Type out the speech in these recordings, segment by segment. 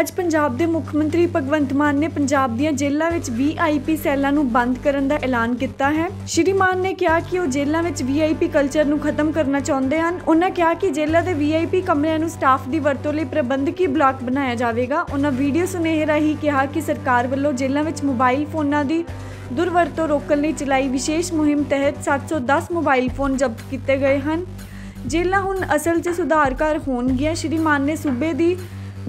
ਅੱਜ ਪੰਜਾਬ ਦੇ ਮੁੱਖ ਮੰਤਰੀ ਭਗਵੰਤ ਮਾਨ ਨੇ ਪੰਜਾਬ ਦੀਆਂ ਜੇਲ੍ਹਾਂ ਵਿੱਚ ਵੀਆਈਪੀ ਸੈੱਲਾਂ ਨੂੰ ਬੰਦ ਕਰਨ ਦਾ ਐਲਾਨ ਕੀਤਾ ਹੈ ਸ਼੍ਰੀ ਮਾਨ ਨੇ ਕਿਹਾ ਕਿ ਉਹ ਜੇਲ੍ਹਾਂ ਵਿੱਚ ਵੀਆਈਪੀ ਕਲਚਰ ਨੂੰ ਖਤਮ ਕਰਨਾ ਚਾਹੁੰਦੇ ਹਨ ਉਹਨਾਂ ਕਿਹਾ ਕਿ ਜੇਲ੍ਹਾਂ ਦੇ ਵੀਆਈਪੀ ਕਮਰਿਆਂ ਨੂੰ ਸਟਾਫ ਦੀ ਵਰਤੋਂ ਲਈ ਪ੍ਰਬੰਧਕੀ ਬਲਾਕ ਬਣਾਇਆ ਜਾਵੇਗਾ ਉਹਨਾਂ ਵੀਡੀਓ ਸੁਨੇਹੇ ਰਾਹੀਂ ਕਿਹਾ ਕਿ ਸਰਕਾਰ ਵੱਲੋਂ ਜੇਲ੍ਹਾਂ ਵਿੱਚ ਮੋਬਾਈਲ ਫੋਨਾਂ ਦੀ ਦੁਰਵਰਤੋਂ ਰੋਕਣ ਲਈ ਚਲਾਈ ਵਿਸ਼ੇਸ਼ ਮੁਹਿੰਮ ਤਹਿਤ 710 ਮੋਬਾਈਲ ਫੋਨ ਜ਼ਬਤ ਕੀਤੇ ਗਏ ਹਨ ਜੇਲ੍ਹਾਂ ਹੁਣ ਅਸਲ 'ਚ ਸੁਧਾਰ ਕਰ ਹੋਣਗੀਆਂ ਸ਼੍ਰੀ ਮਾਨ ਨੇ ਸੂਬੇ ਦੀ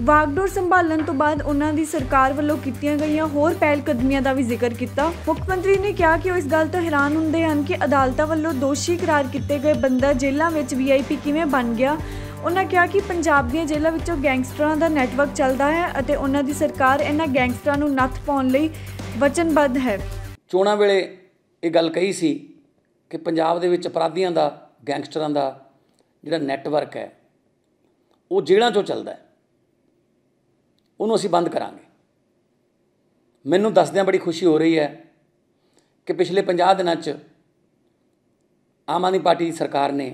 ਵਾਗਡੋਰ ਸੰਭਾਲਣ ਤੋਂ ਬਾਅਦ ਉਹਨਾਂ ਦੀ ਸਰਕਾਰ ਵੱਲੋਂ ਕੀਤੀਆਂ ਗਈਆਂ ਹੋਰ ਪਹਿਲ ਕਦਮੀਆਂ ਦਾ ਵੀ ਜ਼ਿਕਰ ਕੀਤਾ ਮੁੱਖ ਮੰਤਰੀ ਨੇ ਕਿਹਾ ਕਿ ਉਹ ਇਸ ਗੱਲ ਤੋਂ ਹੈਰਾਨ ਹੁੰਦੇ ਹਨ ਕਿ ਅਦਾਲਤਾਂ ਵੱਲੋਂ ਦੋਸ਼ੀ ਕਰਾਰ ਕੀਤੇ ਗਏ ਬੰਦਾ ਜੇਲ੍ਹਾਂ ਵਿੱਚ ਵੀਆਈਪੀ ਕਿਵੇਂ ਬਣ ਗਿਆ ਉਹਨਾਂ ਕਿਹਾ ਕਿ ਪੰਜਾਬ ਦੀਆਂ ਜੇਲ੍ਹਾਂ ਵਿੱਚੋਂ ਗੈਂਗਸਟਰਾਂ ਦਾ ਨੈਟਵਰਕ ਚੱਲਦਾ ਹੈ ਅਤੇ ਉਹਨਾਂ ਦੀ ਸਰਕਾਰ ਇਹਨਾਂ ਗੈਂਗਸਟਰਾਂ ਨੂੰ ਨੱਥ ਪਾਉਣ ਲਈ ਵਚਨਬੱਧ ਹੈ ਚੋਣਾਂ ਵੇਲੇ ਇਹ ਗੱਲ ਕਹੀ ਸੀ ਕਿ ਪੰਜਾਬ ਦੇ ਵਿੱਚ ਅਪਰਾਧੀਆਂ ਦਾ ਗੈਂਗਸਟਰਾਂ ਦਾ ਜਿਹੜਾ ਨੈਟਵਰਕ ਹੈ ਉਹ ਜੇਲ੍ਹਾਂ 'ਚੋਂ ਚੱਲਦਾ ਹੈ ਉਹਨੂੰ ਅਸੀਂ ਬੰਦ ਕਰਾਂਗੇ ਮੈਨੂੰ ਦੱਸਦਿਆਂ ਬੜੀ ਖੁਸ਼ੀ ਹੋ ਰਹੀ ਹੈ ਕਿ ਪਿਛਲੇ 50 ਦਿਨਾਂ 'ਚ ਆਮ ਆਦਮੀ ਪਾਰਟੀ ਦੀ ਸਰਕਾਰ ਨੇ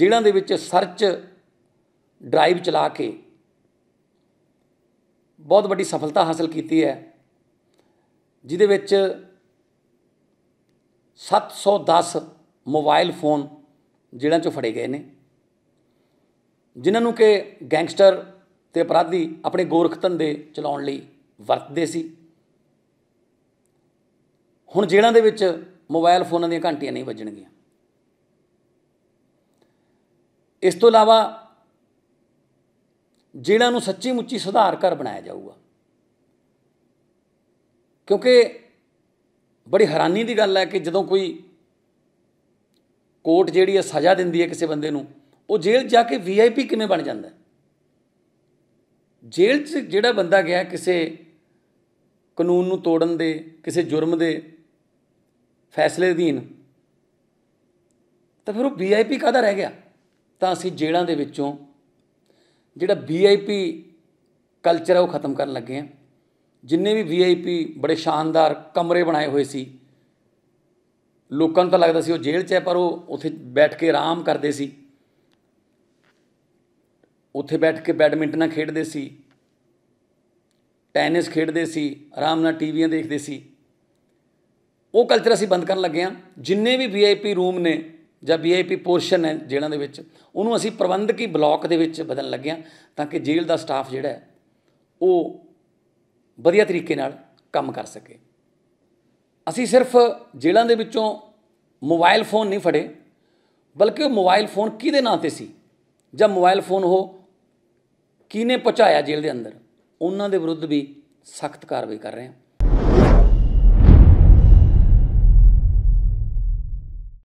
ਜਿਹੜਾਂ ਦੇ ਵਿੱਚ ਸਰਚ ਡਰਾਈਵ ਚਲਾ ਕੇ ਬਹੁਤ ਵੱਡੀ ਸਫਲਤਾ ਹਾਸਲ ਕੀਤੀ ਹੈ ਜਿਹਦੇ ਵਿੱਚ 710 ਮੋਬਾਈਲ ਫੋਨ ਜਿਹੜਾਂ ਚੋਂ ਫੜੇ ਗਏ ਨੇ ਜਿਨ੍ਹਾਂ ਨੂੰ ਕਿ ਗੈਂਗਸਟਰ ਤੇ ਅਪਰਾਧੀ ਆਪਣੇ ਗੋਰਖ ਧੰਦੇ ਚਲਾਉਣ ਲਈ ਵਰਤਦੇ ਸੀ ਹੁਣ ਜੇਲ੍ਹਾਂ ਦੇ ਵਿੱਚ ਮੋਬਾਈਲ ਫੋਨਾਂ ਦੀਆਂ ਘੰਟੀਆਂ ਨਹੀਂ ਵੱਜਣਗੀਆਂ ਇਸ ਤੋਂ ਇਲਾਵਾ ਜੇਲ੍ਹਾਂ ਨੂੰ ਸੱਚੀ ਮੁੱਚੀ ਸੁਧਾਰ ਘਰ ਬਣਾਇਆ ਜਾਊਗਾ ਕਿਉਂਕਿ ਬੜੀ ਹੈਰਾਨੀ ਦੀ ਗੱਲ ਹੈ ਕਿ ਜਦੋਂ ਕੋਈ ਕੋਰਟ ਜਿਹੜੀ ਹੈ ਸਜ਼ਾ ਦਿੰਦੀ ਹੈ ਕਿਸੇ ਬੰਦੇ ਨੂੰ ਉਹ ਜੇਲ੍ਹ ਜਾ ਕੇ ਵੀਆਈਪੀ ਕਿਵੇਂ ਬਣ ਜਾਂਦਾ ਜੇਲ੍ਹ 'ਚ ਜਿਹੜਾ ਬੰਦਾ ਗਿਆ ਕਿਸੇ ਕਾਨੂੰਨ ਨੂੰ ਤੋੜਨ ਦੇ ਕਿਸੇ ਜੁਰਮ ਦੇ ਫੈਸਲੇ ਅਧੀਨ ਤਾਂ ਫਿਰ ਉਹ ਵੀਆਈਪੀ ਕਾਹਦਾ ਰਹਿ ਗਿਆ ਤਾਂ ਅਸੀਂ ਜੇਲ੍ਹਾਂ ਦੇ ਵਿੱਚੋਂ ਜਿਹੜਾ ਵੀਆਈਪੀ ਕਲਚਰ ਹੈ ਉਹ ਖਤਮ ਕਰਨ ਲੱਗੇ ਆ ਜਿੰਨੇ ਵੀ ਵੀਆਈਪੀ ਬੜੇ ਸ਼ਾਨਦਾਰ ਕਮਰੇ ਬਣਾਏ ਹੋਏ ਸੀ ਲੋਕਾਂ ਨੂੰ ਤਾਂ ਲੱਗਦਾ ਸੀ ਉਹ ਜੇਲ੍ਹ 'ਚ ਹੈ ਪਰ ਉਹ ਉੱਥੇ ਬੈਠ ਕੇ ਆਰਾਮ ਕਰਦੇ ਸੀ ਉੱਥੇ ਬੈਠ ਕੇ ਬੈਡਮਿੰਟਨ ਖੇਡਦੇ ਸੀ ਟੈਨਿਸ ਖੇਡਦੇ ਸੀ ਆਰਾਮ ਨਾਲ ਟੀਵੀਆਂ ਦੇਖਦੇ ਸੀ ਉਹ ਕਲਚਰ ਅਸੀਂ ਬੰਦ ਕਰਨ ਲੱਗੇ ਆ ਜਿੰਨੇ ਵੀ ਵੀਆਈਪੀ ਰੂਮ ਨੇ ਜਾਂ ਵੀਆਈਪੀ ਪੋਰਸ਼ਨ ਹੈ ਜੇਲ੍ਹਾਂ ਦੇ ਵਿੱਚ ਉਹਨੂੰ ਅਸੀਂ ਪ੍ਰਬੰਧਕੀ ਬਲਾਕ ਦੇ ਵਿੱਚ ਬਦਲਣ ਲੱਗੇ ਆ ਤਾਂ ਕਿ ਜੇਲ੍ਹ ਦਾ ਸਟਾਫ ਜਿਹੜਾ ਹੈ ਉਹ ਵਧੀਆ ਤਰੀਕੇ ਨਾਲ ਕੰਮ ਕਰ ਸਕੇ ਅਸੀਂ ਸਿਰਫ ਜੇਲ੍ਹਾਂ ਦੇ ਵਿੱਚੋਂ ਮੋਬਾਈਲ ਫੋਨ ਨਹੀਂ ਫੜੇ ਬਲਕਿ ਉਹ ਮੋਬਾਈਲ ਫੋਨ ਕਿਹਦੇ ਨਾਂ ਤੇ ਸੀ ਜਦ ਮੋਬਾਈਲ ਫੋਨ ਉਹ ਕਿਨੇ ਪਹੁੰਚਾਇਆ ਜੇਲ੍ਹ ਦੇ ਅੰਦਰ ਉਹਨਾਂ ਦੇ ਵਿਰੁੱਧ ਵੀ ਸਖਤ ਕਾਰਵਾਈ ਕਰ ਰਹੇ ਹਾਂ